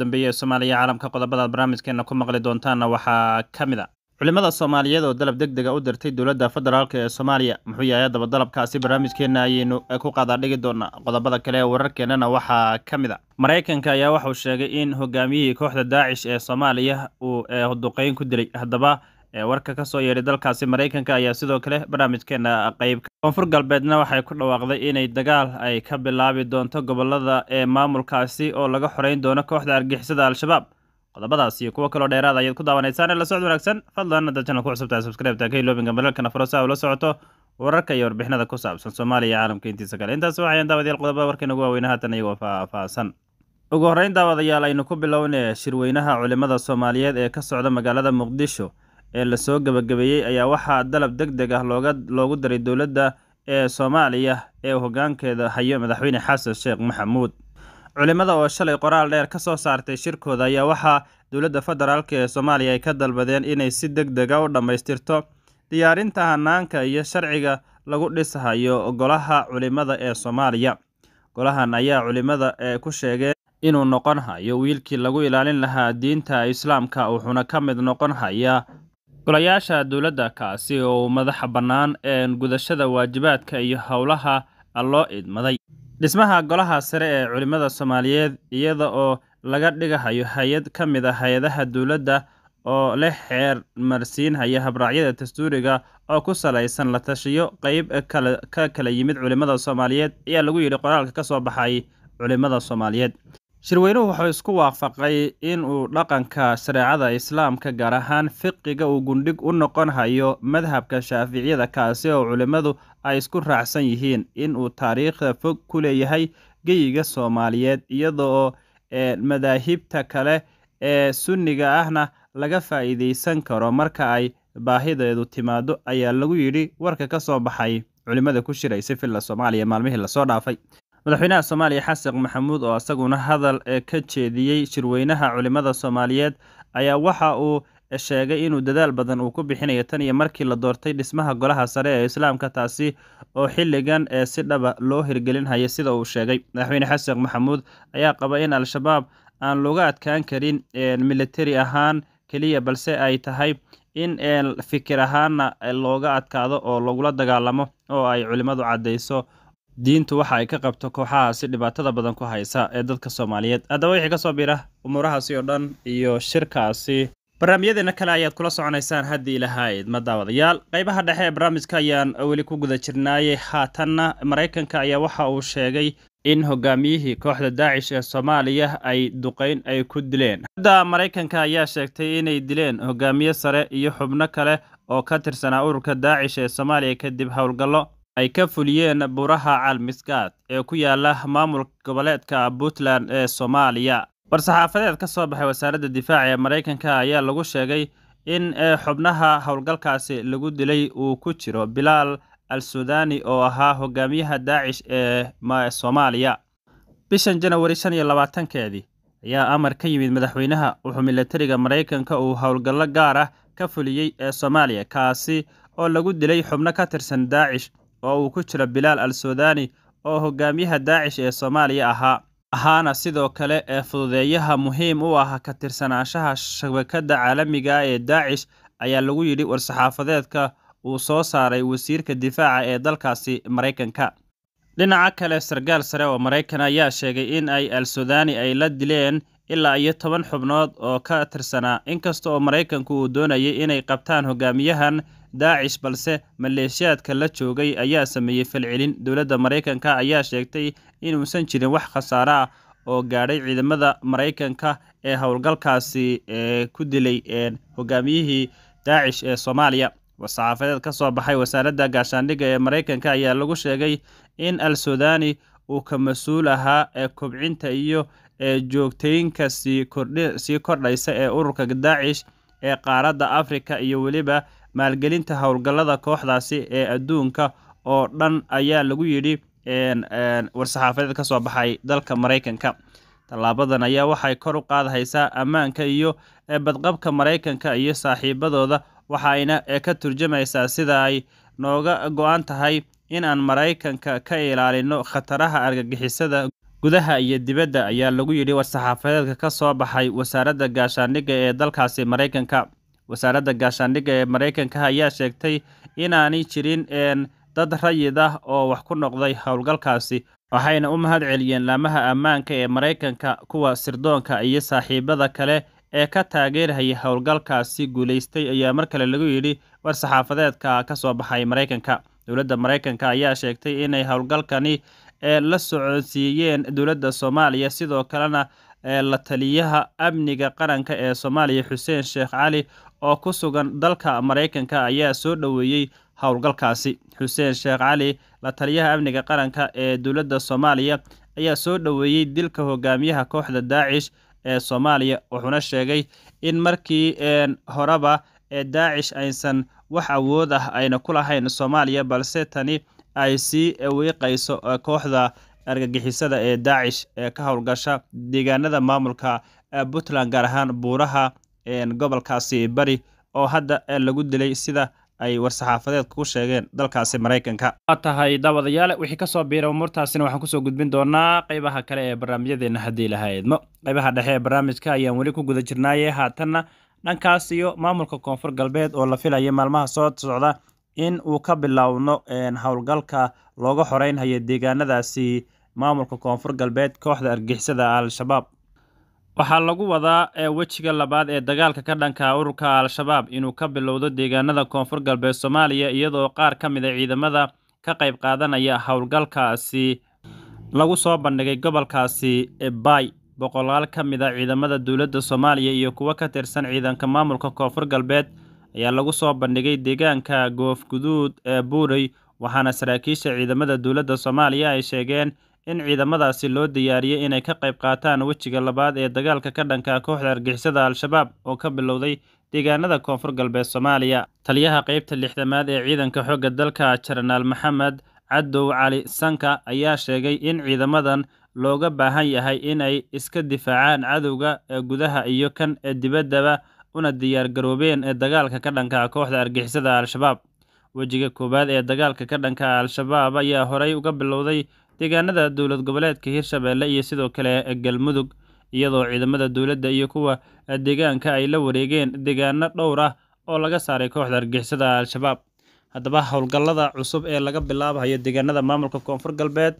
dambeeye ee soomaaliya caalamka qodobadaad barnaamijkeena ku maqli doontaanna waxaa ka mid a culimada soomaaliyeed oo dalab deg dega ah u dirtay dowladda federaalk ee soomaaliya muxuu yahay haddaba dalabkaasi barnaamijkeenna ayaynu ku qaadaadhigi doonaa qodobada kale ee wararkeennana waxaa ka mid a maraykanka ayaa waxauu sheegay in hogaamiyihii kooxda daacish ee soomaaliya uu duqeyn ku dilay haddaba ee warka kasoo yeedhay dalkaasi maraykanka ayaa sidoo kale barnaamijkeena qayb koonfur galbeedna waxay ku dhawaaqday inay dagaal ay ka bilaabi doonto gobolada ee maamulkaasi oo laga xorayn doono kooxda argixisada al-shabaab qodobadaas iyo kuwo kaloo dheeraada ayaad ku daawanaysaan la socod wanaagsan fadlan haddaad channel ku cusubtahay subscribe-ta kailobinga maralkana furasa ula socoto wararka iyo warbixinada ku saabsan soomaaliya iyo caalamka intiisa kale intaas waxayaan daawadayaal qodobada warkayna ugu waaweyna haatan iyagoo faahfaahsan ugu horreyn daawadayaal aynu ku bilownay shirweynaha culimada soomaaliyeed ee ka socda magaalada muqdisho ee lasoo gabagabeeyey ayaa waxaa dalab deg deg ah loogu daray dowladda ee soomaaliya ee uu hoggaankeeda hayo madaxweyne xasan sheekh maxamuud culimmada oo shalay qoraal dheer ka soo saartay shirkooda ayaa waxaa dowladda federaalk ee soomaaliya ay ka dalbadeen inay si deg dega u dhammaystirto diyaarinta hanaanka iyo sharciga lagu dhishayo golaha culimmada ee soomaaliya golahan ayaa culimmada ee ku sheegeen inuu noqon hayo wiilkii lagu ilaalin lahaa diinta islaamka wuxuuna ka mid noqon hayaa Golayaasha dawladda kaasi oo madaxa bannaan ee gudashada waajibaadka iyo howlaha loo idmaday Dhismaha Golaha Sare ee culimmada Soomaaliyeed iyada oo laga dhigahayo hay-ad ka mid ah hay-adaha dawladda oo leh xeer marsiinhaya habraacyada dastuuriga oo ku salaysan la tashiyo qayb e ka kala yimid culimmada Soomaaliyeed ayaa lagu yidhi qoraalka ka soo baxay culimmada Soomaaliyeed. Shirweynuhu wuxuu isku waafaqay in uu dhaqanka shareecada Islaamka gaar ahaan fiqiga uu gundhig u noqon hayo madhabka Shaaficiyada kaasi oo culimmadu ay isku raacsan yihiin in uu taariikhda fog ku leeyahay geyiga Soomaaliyeed iyada oo eh, madaahibta kale ee sunniga ahna laga faa'iidaysan karo marka ay baahideedu timaado ayaa lagu yidhi warka ka soo baxay culimada ku shiray villa Soomaaliya maalmihii lasoo dhaafay madaxweynaha soomaaliya xasan maxamuud oo isaguna hadal eh, ka jeediyey shirweynaha culimmada soomaaliyeed ayaa waxa uu sheegay inuu dadaal badan uu ku bixinayo tan iyo markii la doortay dhismaha golaha sare ee islaamka taasi oo xilligan ee eh, si dhaba loo hirgelinhaya sida uu sheegay madaxweyne xasan maxamuud ayaa qaba in al-shabaab aan looga adkaan karin eh, militari ahaan keliya balse ay tahay in fikir ahaanna looga adkaado oo lagula dagaalamo oo ay culimmadu caddayso diintu waxa ay ka qabto kooxahaasi dhibaatada badan ku haysa ee dadka soomaaliyeed haddaba wixii ka soo bira umuurahaasi oo dhan iyo shirkaasi barnaamijyadeena kale ayaad kula soconaysaan haddii ilahayd ma daawadayaal qaybaha dhexe ee barnaamijka ayaan weli ku guda jirnaayey haatanna maraykanka ayaa waxa uu sheegay in hogaamiyihii kooxda daacish ee soomaaliya ay duqayn ay ku dileen hadda maraykanka ayaa sheegtay inay dileen hogaamiye sare iyo xubno kale oo ka tirsanaa ururka daacish ee soomaaliya kadib howlgallo ay ka fuliyeen buraha caalmisgaad ee ku yaala maamulka goboleedka puntland ee soomaaliya war-saxaafadeed ka soo baxay wasaaradda difaaca ee maraykanka ayaa lagu sheegay in eh, xubnaha howlgalkaasi lagu dilay uu ku jiro bilaal al suudani oo ahaa hogaamiyaha daacish ee soomaaliya bishan janawari shan iyo labaatankeedii ayaa amar ka yimid madaxweynaha wuxuu milatariga maraykanka uu howlgallo gaar ah ka fuliyey ee eh, soomaaliya kaasi oo lagu dilay xubno ka tirsan daacish oo uu ku jiro bilaal al suudani oo hogaamiyaha daacish ee soomaaliya ahaa ahaana sidoo kale ee fududeeyaha muhiim u ah ka tirsanaanshaha shabakadda caalamiga ah ee daacish ayaa lagu yidhi war-saxaafadeedka uu soo saaray wasiirka difaaca ee dalkaasi maraykanka dhinaca kale sargaal sare oo maraykan ayaa sheegay in ay al suudani ay la dileen ilaa iyo toban xubnood oo ka tirsanaa inkasta oo maraykanku uu doonayay inay qabtaan hogaamiyahan daacish balse maleeshiyaadka la joogay ayaa sameeyey falcelin dowladda maraykanka ayaa sheegtay inuusan jirin wax khasaare ah oo gaadhay ciidamada maraykanka ee howlgalkaasi ku dilay hogaamiyihii daacish ee soomaaliya saxaafadeed ka soo baxay wasaaradda gaashaandhigga ee maraykanka ayaa lagu sheegay in al sudani uu ka mas-uul ahaa ee kobcinta iyo ee joogtaynka sii kordhaysa ee ururka daacish ee qaaradda afrika iyo weliba maalgelinta howlgallada kooxdaasi ee adduunka oo dhan ayaa lagu yidhi war-saxaafadeed ka soo baxay dalka maraykanka Tallaabadan ayaa waxay kor u qaadaysaa ammaanka iyo badqabka maraykanka iyo saaxiibadooda waxayna ka turjumaysaa sida ay nooga go'an tahay in aan maraykanka ka ilaalino khataraha argagixisada gudaha iyo dibadda ayaa lagu yidhi war-saxaafadeedka ka soo baxay wasaaradda gaashaaniga ee dalkaasi maraykanka wasaaradda gaashaandhigga ee maraykanka ayaa sheegtay inaanay jirin dad rayid ah oo wax ku noqday howlgalkaasi waxayna u mahad celiyeen laamaha ammaanka ee maraykanka kuwa sirdoonka iyo saaxiibada kale ee ka taageerhaya howlgalkaasi guulaystay ayaa mar kale lagu yidhi war saxaafadeedka ka soo baxay maraykanka dowladda maraykanka ayaa sheegtay inay howlgalkani la soconsiiyeen dowladda soomaaliya sidoo kalena la taliyaha amniga qaranka ee soomaaliya xuseen sheekh cali oo ku sugan dalka maraykanka ayaa soo dhoweeyey howlgalkaasi xuseen sheekh cali la taliyaha amniga qaranka ee dowladda soomaaliya ayaa soo dhoweeyey dilka hogaamiyaha kooxda daacish ee soomaaliya wuxuuna sheegay in markii horeba ee daacish aysan wax awood ah ayna ku lahayn soomaaliya balse tani ay sii wiiqayso e, kooxda argagixisada ee daacish ee ka howlgasha deegaanada maamulka e, puntland gaar ahaan buuraha gobolkaasi bari oo hadda lagu dilay sida ay war-saxaafadeedka ku sheegeen dalkaasi maraykanka waa tahay daawadayaale wixii kasoo biira umuurtaasina waxaan kusoo gudbin doonaa qaybaha kale ee barnaamijyadeenna haddii laha eedmo qaybaha dhexe ee barnaamijka ayaan weli ku guda jirnaaye haatanna dhankaas iyo maamulka koonfur galbeed oo la filaya maalmaha soo socda in uu ka bilowno howlgalka looga xoreynhaya deegaanadaasi maamulka koonfur galbeed kooxda argixisada al-shabaab waxaa lagu wadaa wejiga labaad ee dagaalka ka dhanka ururka al-shabaab inuu ka bilowdo deegaanada koonfur galbeed soomaaliya iyadoo qaar ka mid a ah ciidamada ka qayb qaadanaya howlgalkaasi lagu soo bandhigay gobolkaasi bay boqolaal ka mid a ah ciidamada dowladda soomaaliya iyo kuwo ka tirsan ciidanka maamulka koonfur galbeed ayaa lagu soo bandhigay deegaanka goofguduud ee buurey waxaana saraakiisha ciidamada dowladda soomaaliya ay sheegeen in ciidamadaasi loo diyaariyay inay ka qayb qaataan wejiga labaad ee dagaalka ka dhanka kooxda argixisada al-shabaab oo ka bilowday deegaanada koonfur galbeed soomaaliya taliyaha qaybta lixdamaad ee ciidanka xoogga dalka jenaraal maxamed cadow cali sanka ayaa sheegay in ciidamadan looga baahan yahay inay iska difaacaan cadowga ee gudaha iyo kan ee dibaddaba una diyaargaroobeen ee dagaalka ka dhanka kooxda argixisada al-shabaab wejiga koowaad ee dagaalka ka dhanka al-shabaab ayaa horay uga bilowday deegaanada dowlad goboleedka Hirshabelle iyo sidoo kale Galmudug iyadoo ciidamada dowladda iyo kuwa deegaanka ay la wareegeen deegaano dhowr ah oo laga saaray kooxda argixisada al-shabaab haddaba howlgallada cusub ee laga bilaabayo deegaanada maamulka koonfur galbeed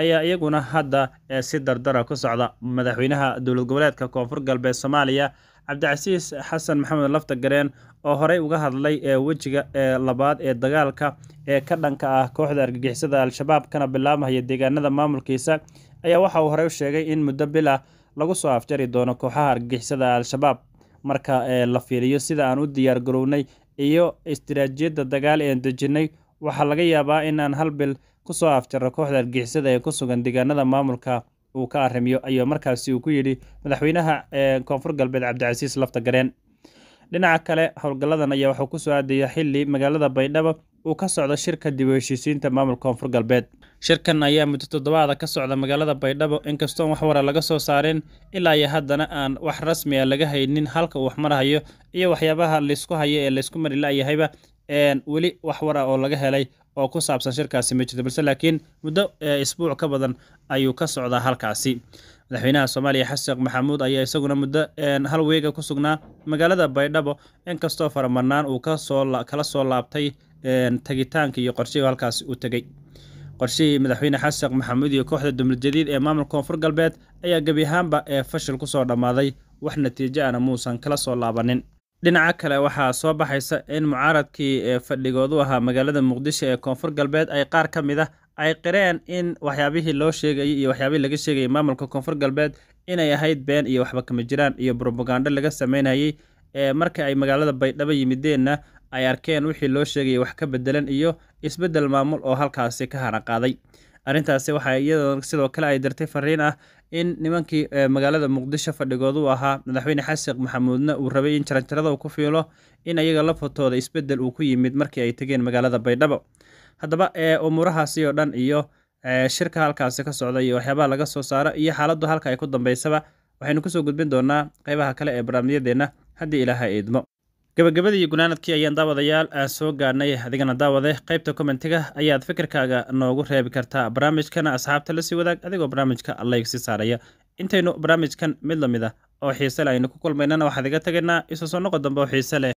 ayaa iyaguna hadda si dardara ah ku socda madaxweynaha dowlad goboleedka koonfur galbeed soomaaliya cabdicasiis xasan maxamed lafta gareen oo horey uga hadlay ee eh, wejiga ee eh, labaad ee dagaalka ee ka dhanka ah kooxda argagixisada al-shabaab kana bilaabmahaya deegaanada maamulkiisa ayaa waxa uu horey u sheegay in muddo bil ah lagu soo afjari doono kooxaha argagixisada al-shabaab marka eh, la fiiriyo sida aan u diyaar garownay iyo istiraatiijiyadda dagaal ean dejinnay waxaa laga yaabaa in aan hal bil ku soo afjarno kooxda argagixisada ee ku sugan deegaanada maamulka uu ka arimiyo ayuu markaasi uu ku yidhi madaxweynaha eh, koonfur galbeed cabdicasiis lafta gareen dhinaca kale howlgalladan ayaa waxuu ku soo aadaya xilli magaalada baydhabo uu ka socdo shirka dib u heshiisiinta maamul koonfur galbeed shirkan ayaa muddo toddobaada ka socda magaalada baydhabo inkastoon wax wara ah laga soo saareen ilaa iyo haddana aan wax rasmi a ah laga haynin halka uu wax marahayo iyo waxyaabaha laysku hayo ee laysku mari marila'yahayba weli wax war ah oo laga helay oo ku saabsan shirkaasi ma jirto balse laakiin muddo isbuuc ka badan ayuu ka socdaa halkaasi madaxweynaha soomaaliya xasan maxamuud ayaa isaguna muddo hal weega ku sugnaa magaalada baydhabo inkastoo farabannaan uu kala soo laabtay tegitaanka iyo qorshihii halkaasi u tegey qorshihii madaxweyne xasan maxamuud iyo kooxda dumurjadiid ee maamulka koonfur galbeed ayaa gebi ahaanba ee fashil ku soo dhammaaday wax natiijo ana muusan kala soo laabanin dhinaca kale waxaa soo baxaysa in mucaaradkii fadhigoodu ahaa magaalada muqdisho ee koonfur galbeed ay qaar ka mid ah ay qireen in waxyaabihii loo sheegayay iyo waxyaabihii laga sheegayay maamulka koonfur galbeed inay ahayd been iyo waxba kama jiraan iyo brobagando laga sameynayay ee marka ay magaalada baydhabo yimideenna ay arkeen wixii loo sheegayay wax ka bedelan iyo isbeddel maamul oo halkaasi ka hanaqaaday Arrintaasi waxaa iyadoo sidoo kale ay dirtay fariin ah in nimankii e, magaalada muqdisho fadhigoodu ahaa madaxweyne xasan maxamuudna uu rabay in jaranjarada uu ku fiilo in ayaga lafatooda isbeddel uu ku yimid markii ay tegeen magaalada baydhabo haddaba e, umuurahaasi oo dhan iyo e, shirka halkaasi ka socda iyo waxyaabaha laga soo saaro iyo xaaladdu halka ay ku dambaysaba waxaynu kusoo gudbin doonaa qaybaha kale ee barnaamijyadeenna haddii ilaaha eedmo gabagabadii gunaanadkii ayaan daawadayaal aan soo gaarnay adigana daawade qaybta kommentiga ayaad fikirkaaga noogu reebi kartaa barnaamijkana asxaabta la sii wadaag adigoo barnaamijka allaygsi saaraya intaynu barnaamijkan mid la ah oo xiise leh aynu ku kulmaynana waxaad iga tegaynaa isu soo noqo dambe oo xiise leh